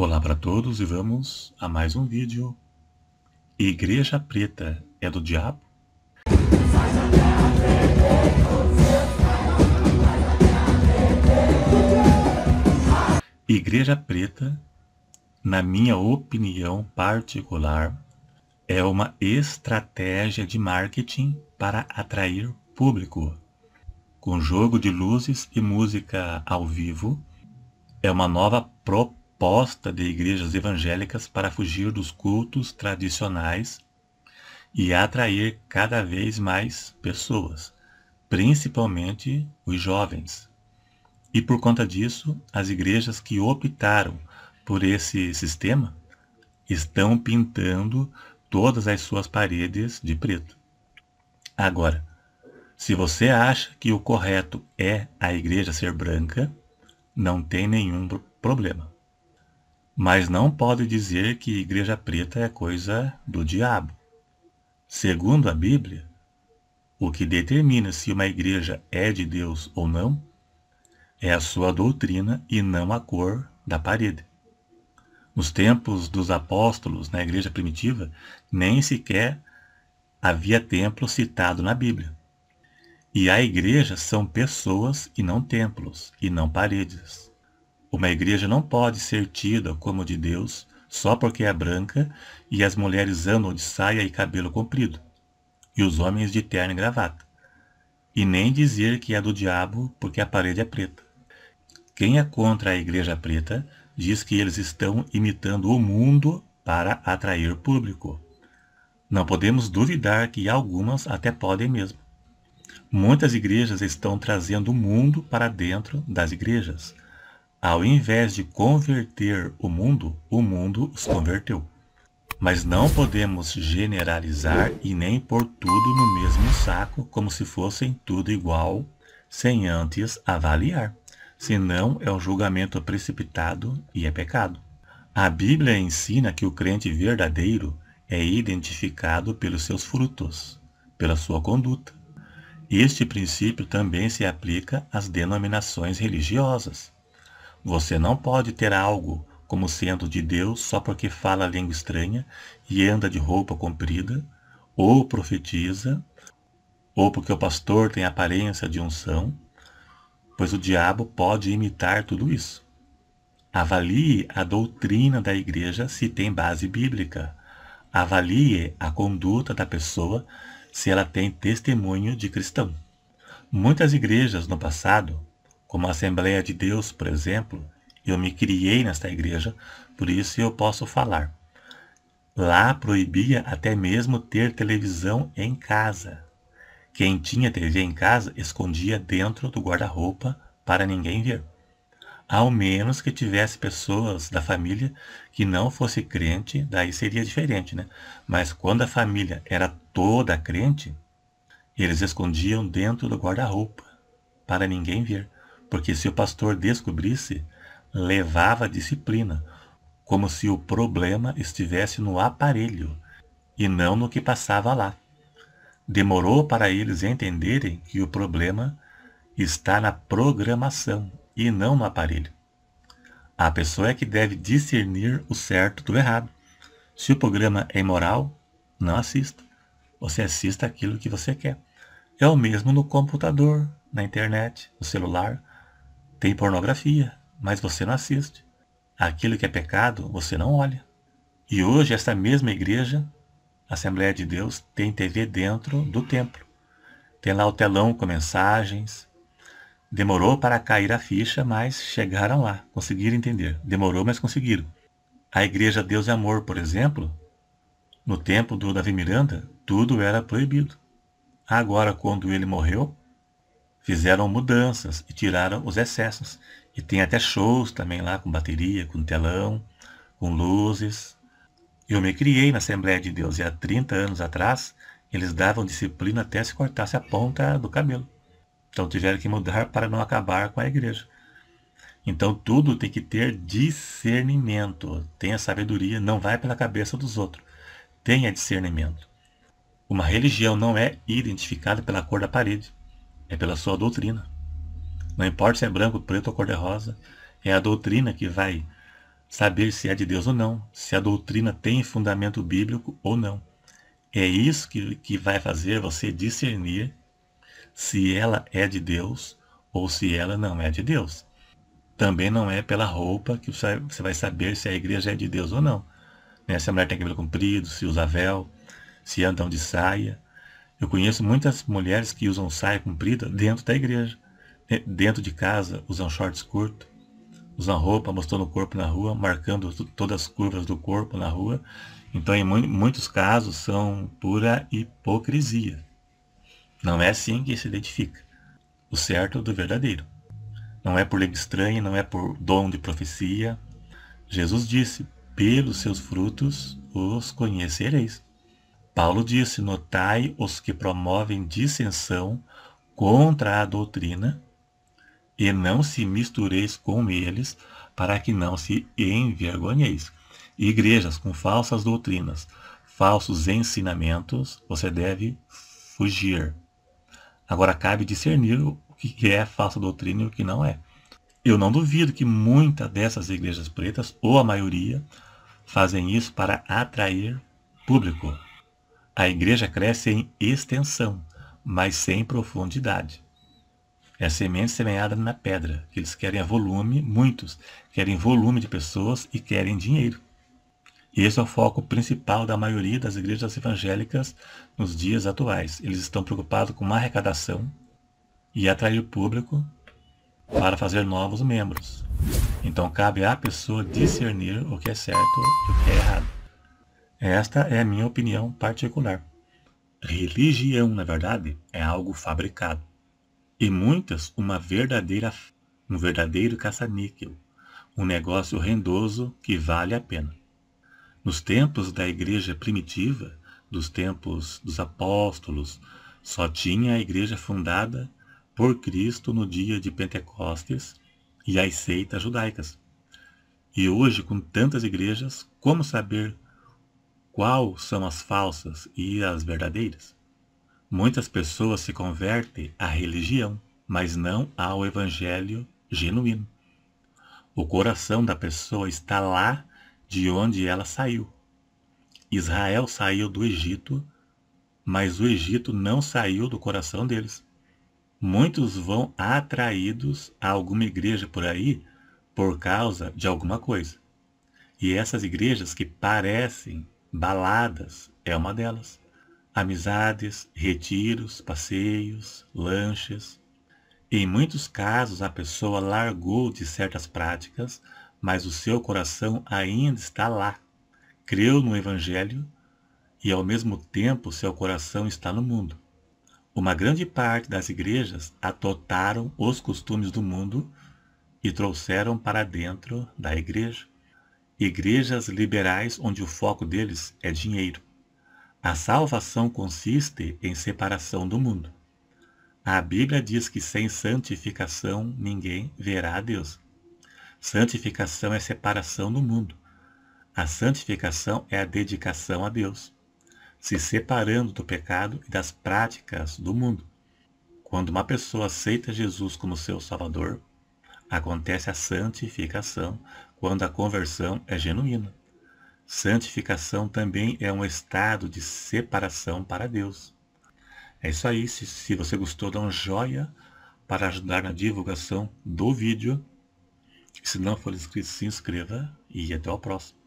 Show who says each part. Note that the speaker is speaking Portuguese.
Speaker 1: Olá para todos e vamos a mais um vídeo. Igreja Preta é do Diabo? Igreja Preta, na minha opinião particular, é uma estratégia de marketing para atrair público. Com jogo de luzes e música ao vivo, é uma nova proposta aposta de igrejas evangélicas para fugir dos cultos tradicionais e atrair cada vez mais pessoas, principalmente os jovens. E por conta disso, as igrejas que optaram por esse sistema estão pintando todas as suas paredes de preto. Agora, se você acha que o correto é a igreja ser branca, não tem nenhum problema. Mas não pode dizer que igreja preta é coisa do diabo. Segundo a Bíblia, o que determina se uma igreja é de Deus ou não é a sua doutrina e não a cor da parede. Nos tempos dos apóstolos, na igreja primitiva, nem sequer havia templo citado na Bíblia. E a igreja são pessoas e não templos, e não paredes. Uma igreja não pode ser tida como de Deus só porque é branca e as mulheres andam de saia e cabelo comprido, e os homens de terno e gravata, e nem dizer que é do diabo porque a parede é preta. Quem é contra a igreja preta diz que eles estão imitando o mundo para atrair público. Não podemos duvidar que algumas até podem mesmo. Muitas igrejas estão trazendo o mundo para dentro das igrejas ao invés de converter o mundo, o mundo os converteu. Mas não podemos generalizar e nem pôr tudo no mesmo saco como se fossem tudo igual, sem antes avaliar. Senão é um julgamento precipitado e é pecado. A Bíblia ensina que o crente verdadeiro é identificado pelos seus frutos, pela sua conduta. Este princípio também se aplica às denominações religiosas. Você não pode ter algo como sendo de Deus só porque fala língua estranha e anda de roupa comprida, ou profetiza, ou porque o pastor tem aparência de unção, pois o diabo pode imitar tudo isso. Avalie a doutrina da igreja se tem base bíblica. Avalie a conduta da pessoa se ela tem testemunho de cristão. Muitas igrejas no passado como a Assembleia de Deus, por exemplo, eu me criei nesta igreja, por isso eu posso falar. Lá proibia até mesmo ter televisão em casa. Quem tinha TV em casa escondia dentro do guarda-roupa para ninguém ver. Ao menos que tivesse pessoas da família que não fosse crente, daí seria diferente, né? Mas quando a família era toda crente, eles escondiam dentro do guarda-roupa para ninguém ver porque se o pastor descobrisse, levava a disciplina, como se o problema estivesse no aparelho e não no que passava lá. Demorou para eles entenderem que o problema está na programação e não no aparelho. A pessoa é que deve discernir o certo do errado. Se o programa é imoral, não assista. Você assista aquilo que você quer. É o mesmo no computador, na internet, no celular. Tem pornografia, mas você não assiste. Aquilo que é pecado, você não olha. E hoje, essa mesma igreja, Assembleia de Deus, tem TV dentro do templo. Tem lá o telão com mensagens. Demorou para cair a ficha, mas chegaram lá, conseguiram entender. Demorou, mas conseguiram. A Igreja Deus e Amor, por exemplo, no tempo do Davi Miranda, tudo era proibido. Agora, quando ele morreu, fizeram mudanças e tiraram os excessos. E tem até shows também lá com bateria, com telão, com luzes. Eu me criei na Assembleia de Deus e há 30 anos atrás eles davam disciplina até se cortasse a ponta do cabelo. Então tiveram que mudar para não acabar com a igreja. Então tudo tem que ter discernimento. Tenha sabedoria, não vai pela cabeça dos outros. Tenha discernimento. Uma religião não é identificada pela cor da parede é pela sua doutrina. Não importa se é branco, preto ou cor-de-rosa, é a doutrina que vai saber se é de Deus ou não, se a doutrina tem fundamento bíblico ou não. É isso que, que vai fazer você discernir se ela é de Deus ou se ela não é de Deus. Também não é pela roupa que você vai saber se a igreja é de Deus ou não. Né? Se a mulher tem cabelo comprido, se usa véu, se andam de saia, eu conheço muitas mulheres que usam saia comprida dentro da igreja. Né, dentro de casa, usam shorts curto, usam roupa mostrando o corpo na rua, marcando todas as curvas do corpo na rua. Então, em muitos casos, são pura hipocrisia. Não é assim que se identifica o certo é do verdadeiro. Não é por lei estranha, não é por dom de profecia. Jesus disse: pelos seus frutos os conhecereis. Paulo disse: Notai os que promovem dissensão contra a doutrina e não se mistureis com eles, para que não se envergonheis. Igrejas com falsas doutrinas, falsos ensinamentos, você deve fugir. Agora cabe discernir o que é falsa doutrina e o que não é. Eu não duvido que muitas dessas igrejas pretas, ou a maioria, fazem isso para atrair público. A igreja cresce em extensão, mas sem profundidade. É semente semeada na pedra, que eles querem é volume, muitos querem volume de pessoas e querem dinheiro. E esse é o foco principal da maioria das igrejas evangélicas nos dias atuais. Eles estão preocupados com arrecadação e atrair o público para fazer novos membros. Então cabe à pessoa discernir o que é certo e o que é errado. Esta é a minha opinião particular. Religião, na verdade, é algo fabricado. E muitas, uma verdadeira, um verdadeiro caça-níquel, um negócio rendoso que vale a pena. Nos tempos da igreja primitiva, dos tempos dos apóstolos, só tinha a igreja fundada por Cristo no dia de Pentecostes e as seitas judaicas. E hoje, com tantas igrejas, como saber qual são as falsas e as verdadeiras? Muitas pessoas se convertem à religião, mas não ao evangelho genuíno. O coração da pessoa está lá de onde ela saiu. Israel saiu do Egito, mas o Egito não saiu do coração deles. Muitos vão atraídos a alguma igreja por aí por causa de alguma coisa. E essas igrejas que parecem Baladas é uma delas. Amizades, retiros, passeios, lanches. Em muitos casos, a pessoa largou de certas práticas, mas o seu coração ainda está lá. Creu no Evangelho e, ao mesmo tempo, seu coração está no mundo. Uma grande parte das igrejas adotaram os costumes do mundo e trouxeram para dentro da igreja igrejas liberais onde o foco deles é dinheiro. A salvação consiste em separação do mundo. A Bíblia diz que sem santificação ninguém verá a Deus. Santificação é separação do mundo. A santificação é a dedicação a Deus, se separando do pecado e das práticas do mundo. Quando uma pessoa aceita Jesus como seu Salvador, acontece a santificação, quando a conversão é genuína. Santificação também é um estado de separação para Deus. É isso aí. Se, se você gostou, dá um joia para ajudar na divulgação do vídeo. Se não for inscrito, se inscreva e até o próximo.